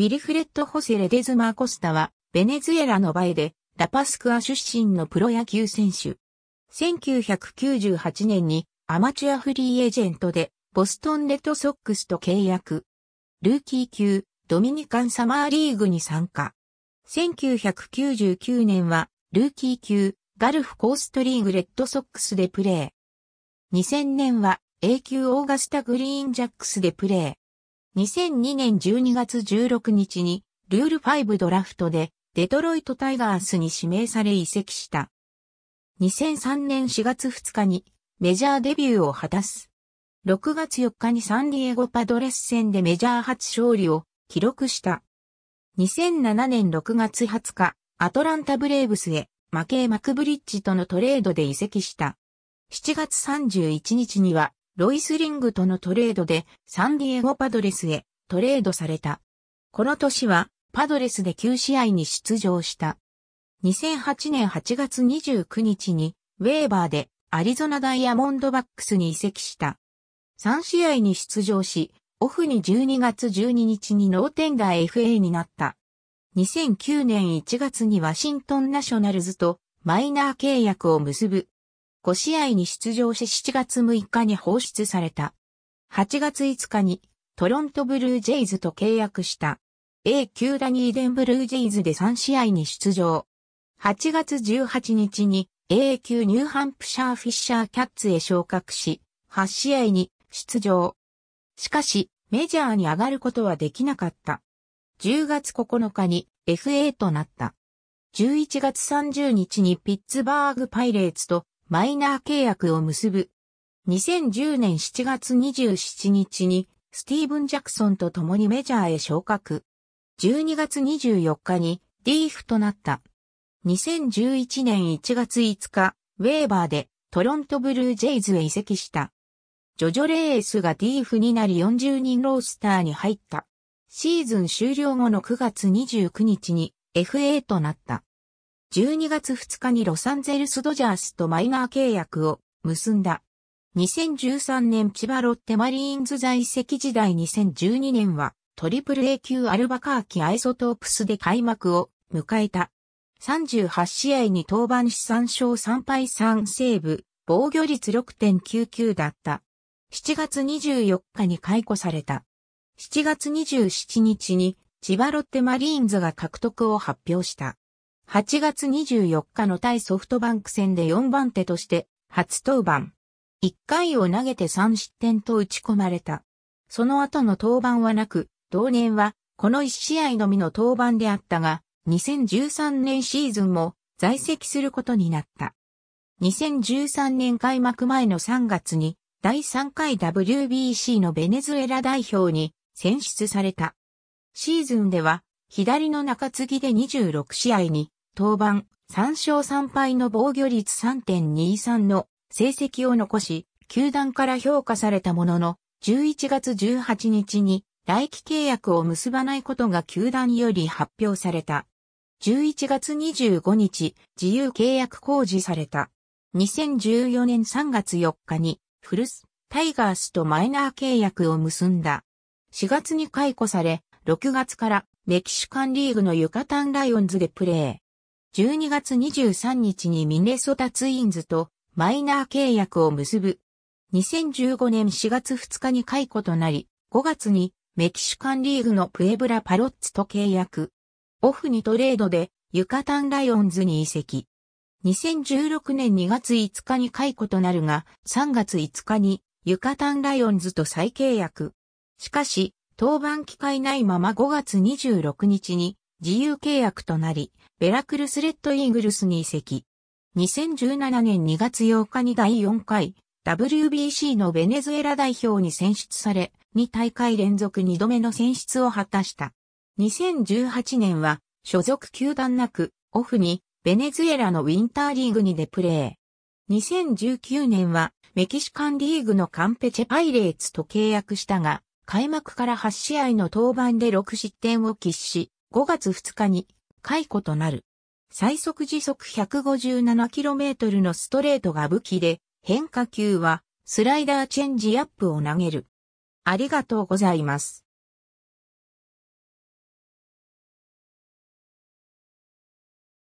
ウィルフレッド・ホセ・レデズマー・コスタは、ベネズエラのバエで、ラパスクア出身のプロ野球選手。1998年にアマチュアフリーエージェントで、ボストンレッドソックスと契約。ルーキー級、ドミニカンサマーリーグに参加。1999年は、ルーキー級、ガルフコーストリーグレッドソックスでプレー。2000年は、A 級オーガスタグリーンジャックスでプレー。2002年12月16日にルール5ドラフトでデトロイトタイガースに指名され移籍した。2003年4月2日にメジャーデビューを果たす。6月4日にサンディエゴパドレス戦でメジャー初勝利を記録した。2007年6月20日、アトランタブレーブスへマケイ・マクブリッジとのトレードで移籍した。7月31日にはロイスリングとのトレードでサンディエゴパドレスへトレードされた。この年はパドレスで9試合に出場した。2008年8月29日にウェーバーでアリゾナダイヤモンドバックスに移籍した。3試合に出場し、オフに12月12日に脳天ー FA になった。2009年1月にワシントンナショナルズとマイナー契約を結ぶ。5試合に出場し7月6日に放出された。8月5日にトロントブルージェイズと契約した。A 級ダニーデンブルージェイズで3試合に出場。8月18日に A 級ニューハンプシャーフィッシャーキャッツへ昇格し、8試合に出場。しかし、メジャーに上がることはできなかった。10月9日に FA となった。11月30日にピッツバーグパイレーツとマイナー契約を結ぶ。2010年7月27日にスティーブン・ジャクソンと共にメジャーへ昇格。12月24日にディーフとなった。2011年1月5日、ウェーバーでトロントブルージェイズへ移籍した。ジョジョレースがディーフになり40人ロースターに入った。シーズン終了後の9月29日に FA となった。12月2日にロサンゼルスドジャースとマイナー契約を結んだ。2013年千葉ロッテマリーンズ在籍時代2012年はトリプル A 級アルバカーキアイソトープスで開幕を迎えた。38試合に登板し3勝3敗3セーブ、防御率6.99だった。7月24日に解雇された。7月27日に千葉ロッテマリーンズが獲得を発表した。8月24日の対ソフトバンク戦で4番手として初登板。1回を投げて3失点と打ち込まれた。その後の登板はなく、同年はこの1試合のみの登板であったが、2013年シーズンも在籍することになった。2013年開幕前の3月に第3回 WBC のベネズエラ代表に選出された。シーズンでは左の中継ぎで26試合に登板、3勝3敗の防御率3.23の成績を残し、球団から評価されたものの、11月18日に来期契約を結ばないことが球団より発表された。11月25日、自由契約公示された。2014年3月4日に、フルス、タイガースとマイナー契約を結んだ。4月に解雇され、6月からメキシカンリーグのユカタンライオンズでプレー。12月23日にミネソタツインズとマイナー契約を結ぶ。2015年4月2日に解雇となり、5月にメキシカンリーグのプエブラパロッツと契約。オフにトレードでユカタンライオンズに移籍。2016年2月5日に解雇となるが、3月5日にユカタンライオンズと再契約。しかし、当番機会ないまま5月26日に自由契約となり、ベラクルスレッドイーグルスに移籍。2017年2月8日に第4回 WBC のベネズエラ代表に選出され、2大会連続2度目の選出を果たした。2018年は所属球団なくオフにベネズエラのウィンターリーグにでプレー。2019年はメキシカンリーグのカンペチェパイレーツと契約したが、開幕から8試合の登板で6失点を喫し、5月2日に解雇となる。最速時速 157km のストレートが武器で、変化球はスライダーチェンジアップを投げる。ありがとうございます。